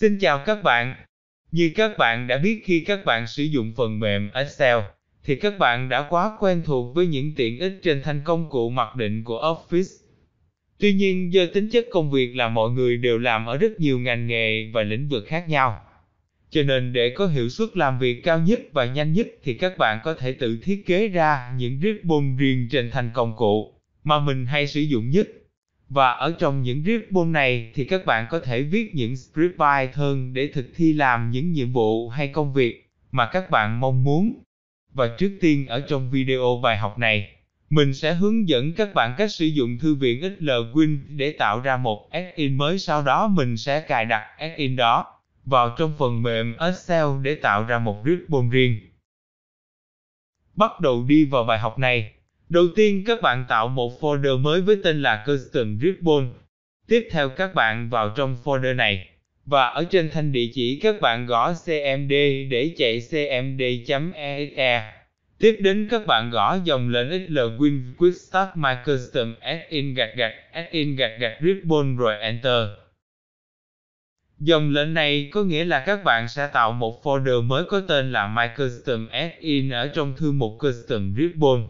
Xin chào các bạn. Như các bạn đã biết khi các bạn sử dụng phần mềm Excel, thì các bạn đã quá quen thuộc với những tiện ích trên thanh công cụ mặc định của Office. Tuy nhiên do tính chất công việc là mọi người đều làm ở rất nhiều ngành nghề và lĩnh vực khác nhau. Cho nên để có hiệu suất làm việc cao nhất và nhanh nhất thì các bạn có thể tự thiết kế ra những ribbon riêng trên thanh công cụ mà mình hay sử dụng nhất. Và ở trong những ribbon này thì các bạn có thể viết những script hơn để thực thi làm những nhiệm vụ hay công việc mà các bạn mong muốn. Và trước tiên ở trong video bài học này, mình sẽ hướng dẫn các bạn cách sử dụng thư viện XL Win để tạo ra một add-in mới sau đó mình sẽ cài đặt add-in đó vào trong phần mềm Excel để tạo ra một ribbon riêng. Bắt đầu đi vào bài học này. Đầu tiên các bạn tạo một folder mới với tên là Custom Ribbon. Tiếp theo các bạn vào trong folder này, và ở trên thanh địa chỉ các bạn gõ cmd để chạy cmd.ee. E. Tiếp đến các bạn gõ dòng lệnh xl win quick start my custom in gạch gạch in gạch gạch ribbon rồi enter. Dòng lệnh này có nghĩa là các bạn sẽ tạo một folder mới có tên là my custom in ở trong thư mục custom ribbon.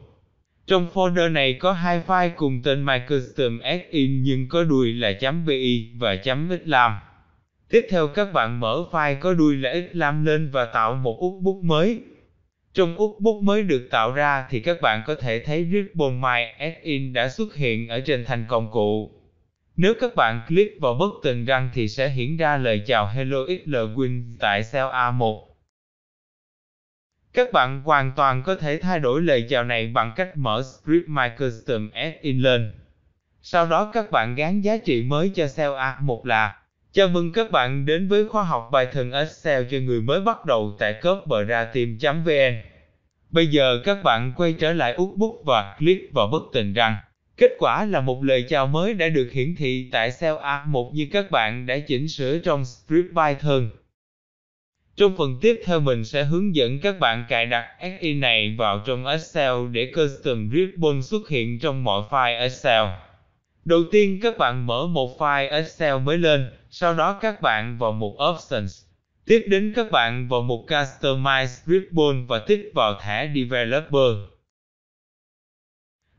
Trong folder này có hai file cùng tên MyCustom Add-in nhưng có đuôi là .bi và .xlam. Tiếp theo các bạn mở file có đuôi là xlam lên và tạo một út bút mới. Trong út bút mới được tạo ra thì các bạn có thể thấy Ribbon My Add-in đã xuất hiện ở trên thành công cụ. Nếu các bạn click vào bất tình răng thì sẽ hiển ra lời chào Hello XL Win tại cell A1. Các bạn hoàn toàn có thể thay đổi lời chào này bằng cách mở Script My Custom Add-in lên. Sau đó các bạn gán giá trị mới cho Cell A1 là Chào mừng các bạn đến với khóa học bài thần Excel cho người mới bắt đầu tại cốpberatim.vn Bây giờ các bạn quay trở lại út bút và click vào bất tình rằng Kết quả là một lời chào mới đã được hiển thị tại Cell A1 như các bạn đã chỉnh sửa trong script Python. Trong phần tiếp theo mình sẽ hướng dẫn các bạn cài đặt SI này vào trong Excel để Custom Ribbon xuất hiện trong mọi file Excel. Đầu tiên các bạn mở một file Excel mới lên, sau đó các bạn vào mục Options. Tiếp đến các bạn vào mục Customize Ribbon và tích vào thẻ Developer.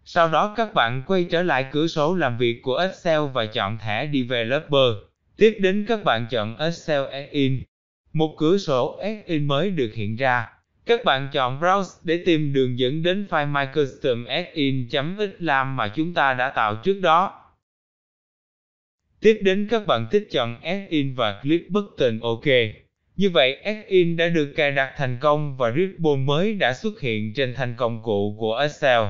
Sau đó các bạn quay trở lại cửa sổ làm việc của Excel và chọn thẻ Developer. Tiếp đến các bạn chọn Excel add in một cửa sổ SE mới được hiện ra. Các bạn chọn Browse để tìm đường dẫn đến file mycustom xin.xlam mà chúng ta đã tạo trước đó. Tiếp đến các bạn tích chọn Xin và click button OK. Như vậy, Xin đã được cài đặt thành công và Ribbon mới đã xuất hiện trên thành công cụ của Excel.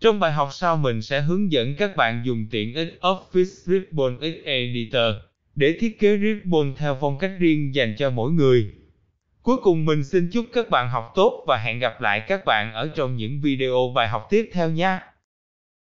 Trong bài học sau mình sẽ hướng dẫn các bạn dùng tiện ích Office Ribbon Editor để thiết kế ribbon theo phong cách riêng dành cho mỗi người. Cuối cùng mình xin chúc các bạn học tốt và hẹn gặp lại các bạn ở trong những video bài học tiếp theo nha.